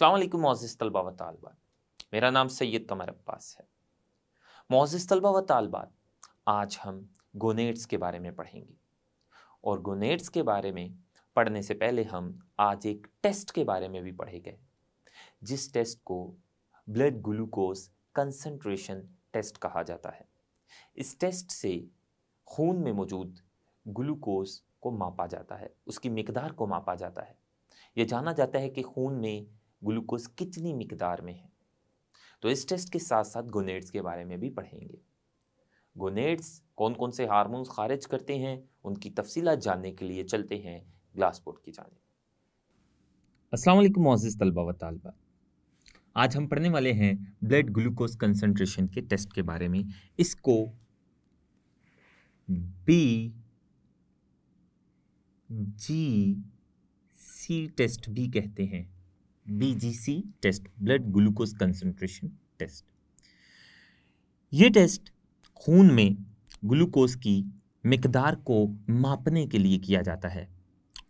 असलम तलबा व तालबा मेरा नाम सैयद कमर अब्बास है मोज़ तलबा व तालबात आज हम गोनेट्स के बारे में पढ़ेंगे और गोनेट्स के बारे में पढ़ने से पहले हम आज एक टेस्ट के बारे में भी पढ़े गए जिस टेस्ट को ब्लड ग्लूकोज कंसनट्रेशन टेस्ट कहा जाता है इस टेस्ट से खून में मौजूद ग्लूकोज को मापा जाता है उसकी मकदार को मापा जाता है ये जाना जाता है कि खून में ग्लूकोज कितनी मकदार में है तो इस टेस्ट के साथ साथ गोनेट्स के बारे में भी पढ़ेंगे गोनेट्स कौन कौन से हारमोन खारिज करते हैं उनकी तफसी जानने के लिए चलते हैं ग्लासपोर्ट की जानब असलम मोजिज़ तलबा व तलबा आज हम पढ़ने वाले हैं ब्लड ग्लूकोज कंसनट्रेशन के टेस्ट के बारे में इसको बी जी सी टेस्ट भी कहते हैं BGC test blood glucose concentration test ये टेस्ट खून में ग्लूकोज की मकदार को मापने के लिए किया जाता है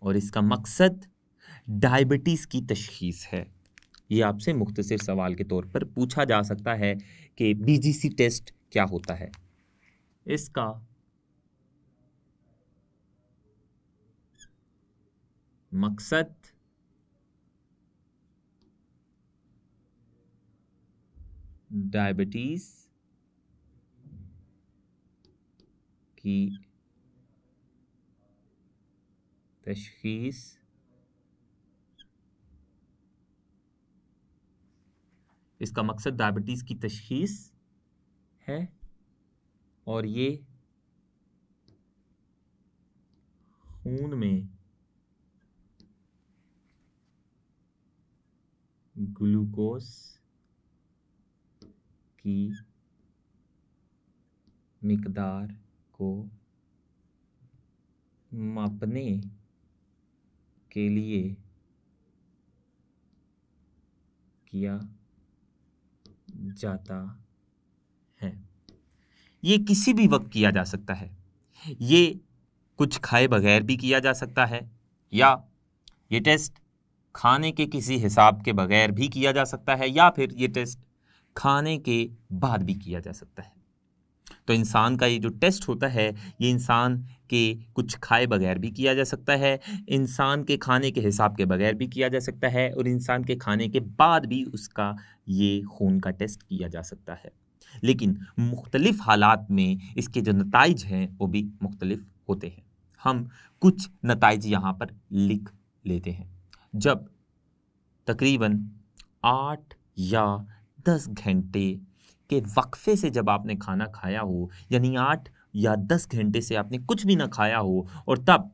और इसका मकसद डायबिटीज़ की तशखीस है ये आपसे मुख्तर सवाल के तौर पर पूछा जा सकता है कि बीजीसी टेस्ट क्या होता है इसका मकसद डायबिटीज़ की तशखीस इसका मकसद डायबिटीज़ की तशखीस है और ये खून में ग्लूकोस की मिक़दार को मापने के लिए किया जाता है ये किसी भी वक्त किया जा सकता है ये कुछ खाए बगैर भी किया जा सकता है या ये टेस्ट खाने के किसी हिसाब के बगैर भी किया जा सकता है या फिर ये टेस्ट खाने के बाद भी किया जा सकता है तो इंसान का ये जो टेस्ट होता है ये इंसान के कुछ खाए बगैर भी किया जा सकता है इंसान के खाने के हिसाब के बगैर भी किया जा सकता है और इंसान के खाने के बाद भी उसका ये खून का टेस्ट किया जा सकता है लेकिन मुख्तलिफ़ हालात में इसके जो नतज हैं वो भी मुख्तलिफ होते हैं हम कुछ नतज यहाँ पर लिख लेते हैं जब तकरीबन आठ या दस घंटे के वक्फे से जब आपने खाना खाया हो यानी आठ या दस घंटे से आपने कुछ भी ना खाया हो और तब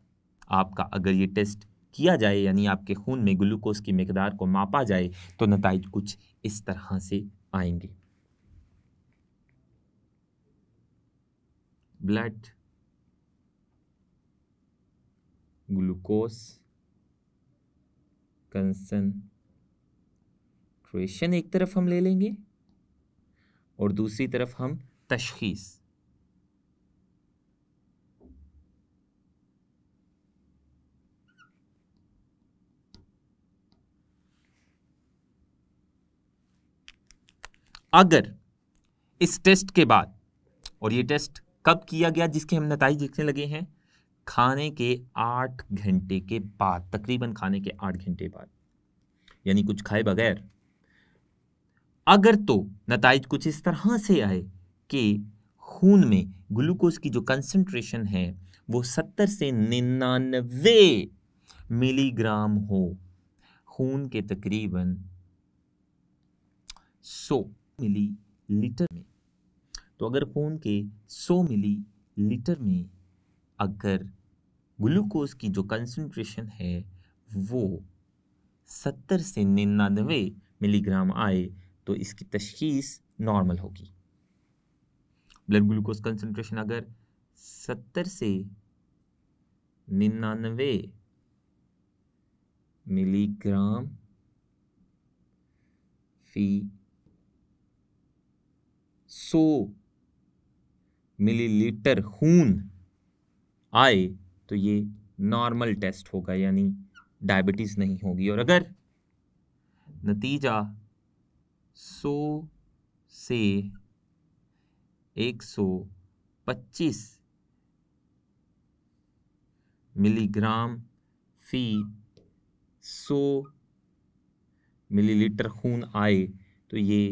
आपका अगर ये टेस्ट किया जाए यानी आपके खून में ग्लूकोज की मकदार को मापा जाए तो नतज कुछ इस तरह से आएंगे ब्लड ग्लूकोज कंसन क्वेश्चन एक तरफ हम ले लेंगे और दूसरी तरफ हम तशखीस अगर इस टेस्ट के बाद और ये टेस्ट कब किया गया जिसके हम नतज देखने लगे हैं खाने के आठ घंटे के बाद तकरीबन खाने के आठ घंटे बाद यानी कुछ खाए बगैर अगर तो नतज कुछ इस तरह से आए कि खून में ग्लूकोज की जो कंसंट्रेशन है वो सत्तर से निन्यानवे मिलीग्राम हो खून के तकरीबन सौ मिली लीटर में तो अगर खून के सौ मिली लीटर में अगर ग्लूकोज की जो कंसंट्रेशन है वो सत्तर से निन्यानवे मिलीग्राम आए तो इसकी तशखीस नॉर्मल होगी ब्लड ग्लूकोज कंसनट्रेशन अगर सत्तर से निन्यानवे मिलीग्राम फी सौ मिलीलीटर खून आए तो ये नॉर्मल टेस्ट होगा यानी डायबिटीज़ नहीं होगी और अगर नतीजा सौ से एक सौ पच्चीस मिलीग्राम फी सौ मिलीलीटर खून आए तो ये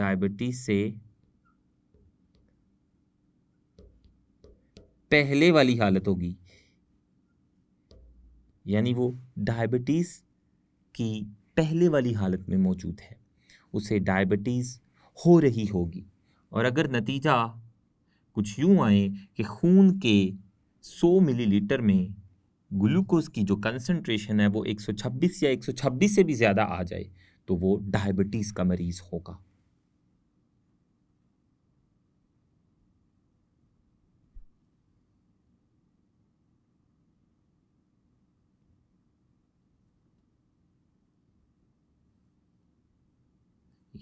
डायबिटीज से पहले वाली हालत होगी यानी वो डायबिटीज़ की पहले वाली हालत में मौजूद है उसे डायबिटीज़ हो रही होगी और अगर नतीजा कुछ यूँ आए कि खून के 100 मिलीलीटर में ग्लूकोज की जो कंसनट्रेशन है वो 126 या 126 से भी ज़्यादा आ जाए तो वो डायबिटीज़ का मरीज़ होगा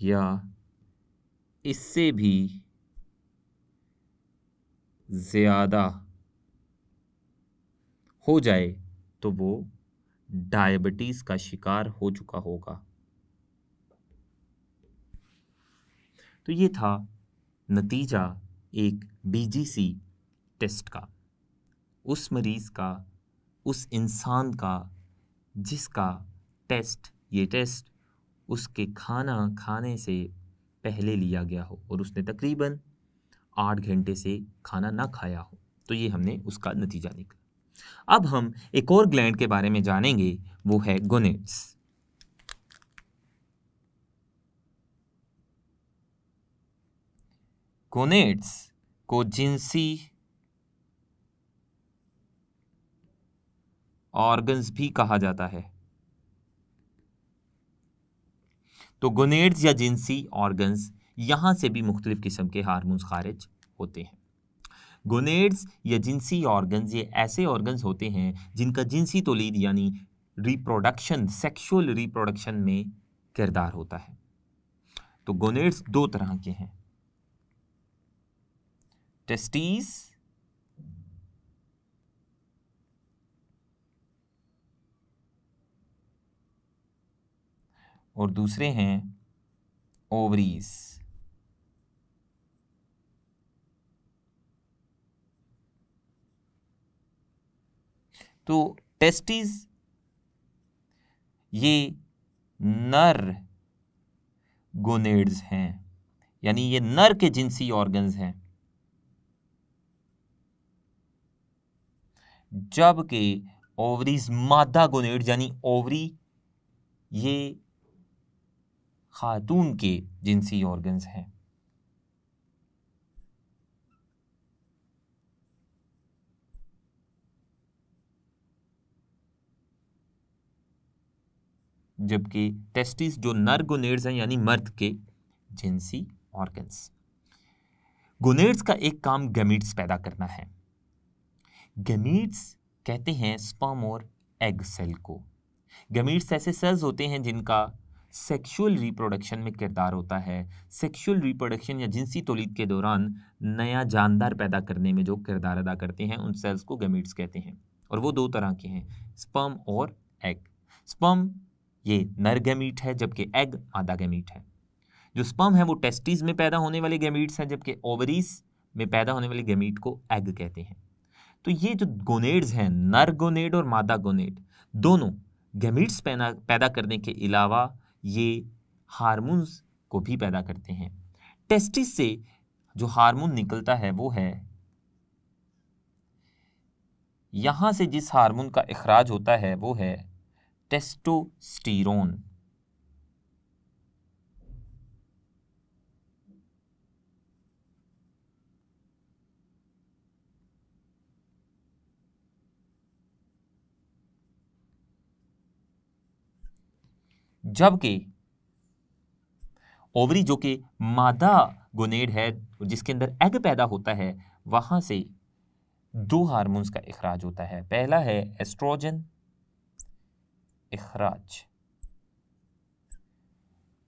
या इससे भी ज़्यादा हो जाए तो वो डायबिटीज़ का शिकार हो चुका होगा तो ये था नतीजा एक बीजीसी टेस्ट का उस मरीज़ का उस इंसान का जिसका टेस्ट ये टेस्ट उसके खाना खाने से पहले लिया गया हो और उसने तकरीबन आठ घंटे से खाना ना खाया हो तो ये हमने उसका नतीजा निकला अब हम एक और ग्लैंड के बारे में जानेंगे वो है गोनेट्स गोनेट्स को जिनसी ऑर्गन्स भी कहा जाता है तो गोनेड्स या जिनसी ऑर्गन्स यहाँ से भी मुख्तलिफ़ किस्म के हारमोन्स खारिज होते हैं गोनेड्स या जिनसी ऑर्गन्स ये ऐसे ऑर्गन्स होते हैं जिनका जिनसी तोलीद यानी रिप्रोडक्शन सेक्शुअल रिप्रोडक्शन में किरदार होता है तो गोनेड्स दो तरह के हैं टेस्टीज़ और दूसरे हैं ओवरीज तो टेस्टिस ये नर गोनेड्स हैं यानी ये नर के जिनसी ऑर्गन्स हैं जबकि ओवरीज मादा गोनेड यानी ओवरी ये खातून के जिनसी ऑर्गन्स हैं जबकि टेस्टिस जो नर गोनेड्स हैं यानी मर्द के जिनसी ऑर्गन्स गोनेड्स का एक काम गमीट्स पैदा करना है गमीट्स कहते हैं स्पर्म और एग सेल को गमीट्स ऐसे सेल्स होते हैं जिनका सेक्सुअल रिप्रोडक्शन में किरदार होता है सेक्सुअल रिप्रोडक्शन या जिनसी तोलीद के दौरान नया जानदार पैदा करने में जो किरदार अदा करते हैं उन सेल्स को गमीट्स कहते हैं और वो दो तरह के हैं स्पर्म और एग स्पर्म ये नर गमीट है जबकि एग आधा गमीट है जो स्पर्म है वो टेस्टिस में पैदा होने वाले गमीट्स हैं जबकि ओवरीज में पैदा होने वाले गमीट को एग कहते हैं तो ये जो गोनेड्स हैं नर गोनेड और मादा गोनेड दोनों गमीट्स पैदा करने के अलावा ये हारमोन्स को भी पैदा करते हैं टेस्टिस से जो हार्मोन निकलता है वो है यहां से जिस हार्मोन का अखराज होता है वो है टेस्टोस्टीरोन जबकि ओवरी जो कि मादा गोनेड है जिसके अंदर एग पैदा होता है वहां से दो हारमोन्स का अखराज होता है पहला है एस्ट्रोजन अखराज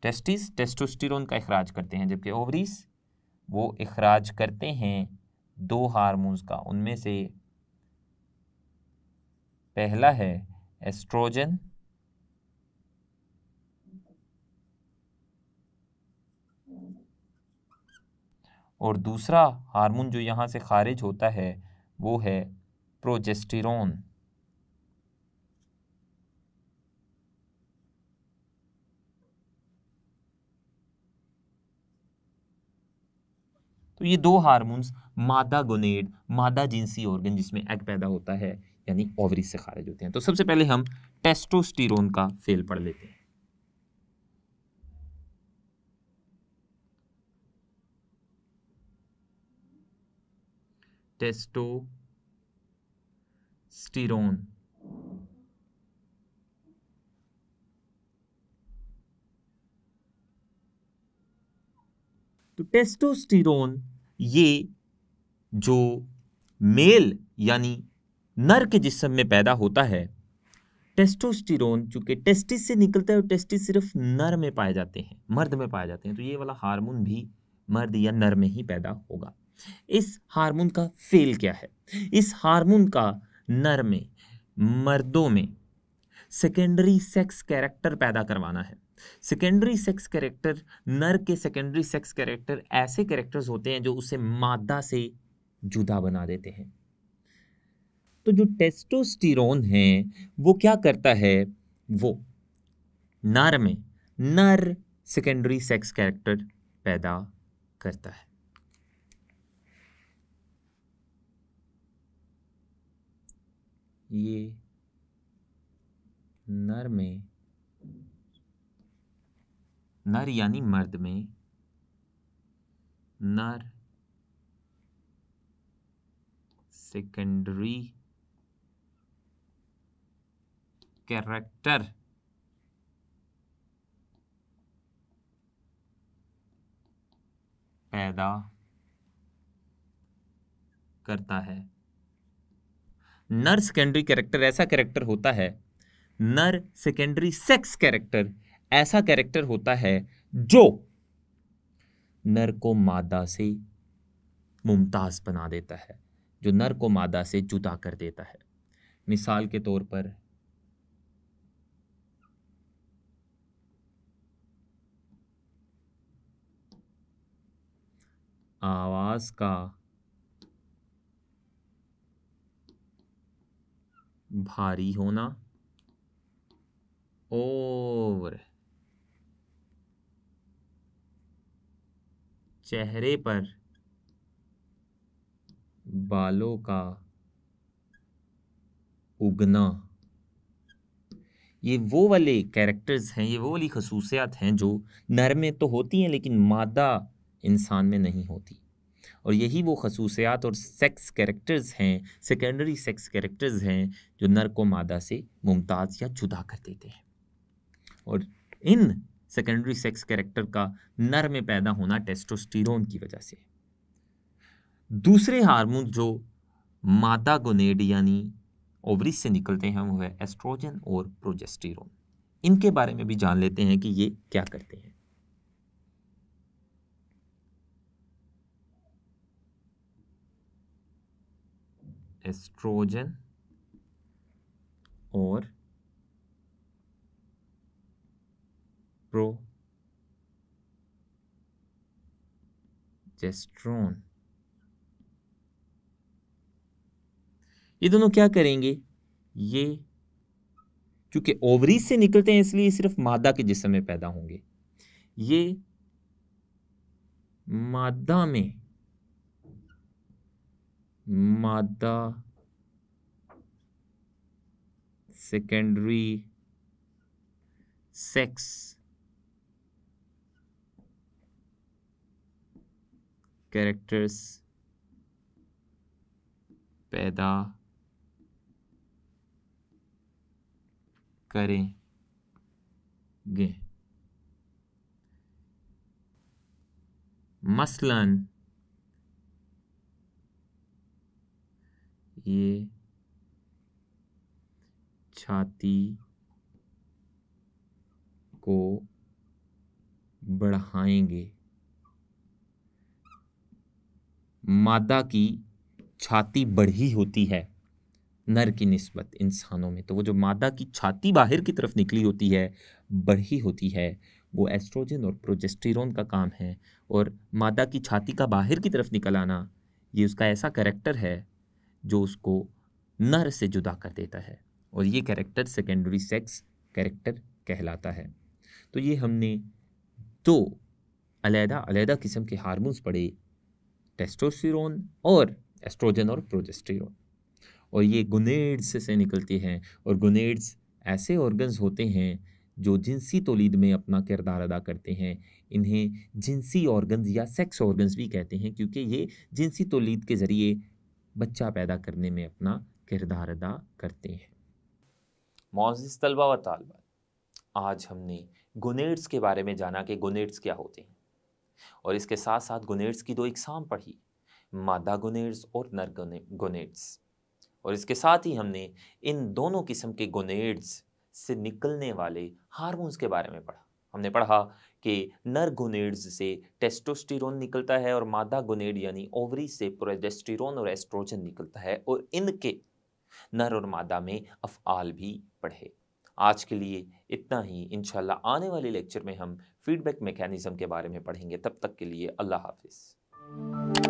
टेस्टिस टेस्टोस्टेरोन का अखराज करते हैं जबकि ओवरीज वो अखराज करते हैं दो हारमोन्स का उनमें से पहला है एस्ट्रोजन और दूसरा हार्मोन जो यहाँ से खारिज होता है वो है प्रोजेस्टिरोन तो ये दो हार्मोन्स मादा गोनेड मादा जिनसी ऑर्गन जिसमें एग पैदा होता है यानी ओवरी से खारिज होते हैं तो सबसे पहले हम टेस्टोस्टिरोन का फेल पढ़ लेते हैं टेस्टोस्टिरोन तो टेस्टोस्टिरोन ये जो मेल यानी नर के जिसम में पैदा होता है टेस्टोस्टिरोन चूंकि टेस्टिस से निकलता है और टेस्टिस सिर्फ नर में पाए जाते हैं मर्द में पाए जाते हैं तो ये वाला हार्मोन भी मर्द या नर में ही पैदा होगा इस हार्मोन का फेल क्या है इस हार्मोन का नर में मर्दों में सेकेंडरी सेक्स कैरेक्टर पैदा करवाना है सेकेंडरी सेक्स कैरेक्टर नर के सेकेंडरी सेक्स कैरेक्टर ऐसे कैरेक्टर्स होते हैं जो उसे मादा से जुदा बना देते हैं तो जो टेस्टोस्टिरोन है वो क्या करता है वो नर में नर सेकेंडरी सेक्स कैरेक्टर पैदा करता है ये नर में नर यानी मर्द में नर सेकेंडरी कैरेक्टर पैदा करता है नर सेकेंडरी कैरेक्टर ऐसा कैरेक्टर होता है नर सेकेंडरी सेक्स कैरेक्टर ऐसा कैरेक्टर होता है जो नर को मादा से मुमताज़ बना देता है जो नर को मादा से जुदा कर देता है मिसाल के तौर पर आवाज़ का भारी होना और चेहरे पर बालों का उगना ये वो वाले कैरेक्टर्स हैं ये वो वाली खसूसियात हैं जो नर में तो होती हैं लेकिन मादा इंसान में नहीं होती और यही वो खसूसियात और सेक्स कैरेक्टर्स हैं सेकेंडरी सेक्स कैरेक्टर्स हैं जो नर को मादा से मुमताज़ या जुदा कर देते हैं और इन सेकेंडरी सेक्स कैरेक्टर का नर में पैदा होना टेस्टोस्टिरोन की वजह से दूसरे हार्मोन जो मादा गोनेड यानी ओवरिस से निकलते हैं वो है एस्ट्रोजन और प्रोजेस्टिरोन इनके बारे में भी जान लेते हैं कि ये क्या करते हैं एस्ट्रोजन और प्रो जेस्ट्रोन ये दोनों क्या करेंगे ये क्योंकि ओवरी से निकलते हैं इसलिए सिर्फ मादा के जिसम में पैदा होंगे ये मादा में मादा सेकेंडरी सेक्स कैरेक्टर्स पैदा करेंगे मसलन लिए छाती को बढ़ाएंगे मादा की छाती बढ़ी होती है नर की नस्बत इंसानों में तो वो जो मादा की छाती बाहर की तरफ निकली होती है बढ़ी होती है वो एस्ट्रोजन और प्रोजेस्टेरोन का काम है और मादा की छाती का बाहर की तरफ निकल आना ये उसका ऐसा करेक्टर है जो उसको नर से जुदा कर देता है और ये कैरेक्टर सेकेंडरी सेक्स कैरेक्टर कहलाता है तो ये हमने दो अलहदा अलहदा किस्म के हारमोन्स पढ़े टेस्टोस्टेरोन और एस्ट्रोजन और प्रोजेस्टेरोन और ये गुनेड्स से निकलते हैं और गुनेड्स ऐसे ऑर्गन्स होते हैं जो जिनसी तोलीद में अपना किरदार अदा करते हैं इन्हें जिनसी ऑर्गन्स या सेक्स ऑर्गन्स भी कहते हैं क्योंकि ये जिनसी तोलीद के ज़रिए बच्चा पैदा करने में अपना किरदार अदा करते हैं मोजिस तलबा व तालबा आज हमने गुनेट्स के बारे में जाना कि गुनेट्स क्या होते हैं और इसके साथ साथ गुनेट्स की दो इकसाम पढ़ी मादा गुनेड्स और नर गुनेड्स और इसके साथ ही हमने इन दोनों किस्म के गुनेट्स से निकलने वाले हारमोन्स के बारे में पढ़ा हमने पढ़ा के नर गोनेड्स से टेस्टोस्टिरोन निकलता है और मादा गोनेड यानी ओवरी से प्रोजेस्टिरोन और एस्ट्रोजन निकलता है और इनके नर और मादा में अफआल भी पढ़े आज के लिए इतना ही इनशाला आने वाले लेक्चर में हम फीडबैक मैकेनिज़्म के बारे में पढ़ेंगे तब तक के लिए अल्लाह हाफिज़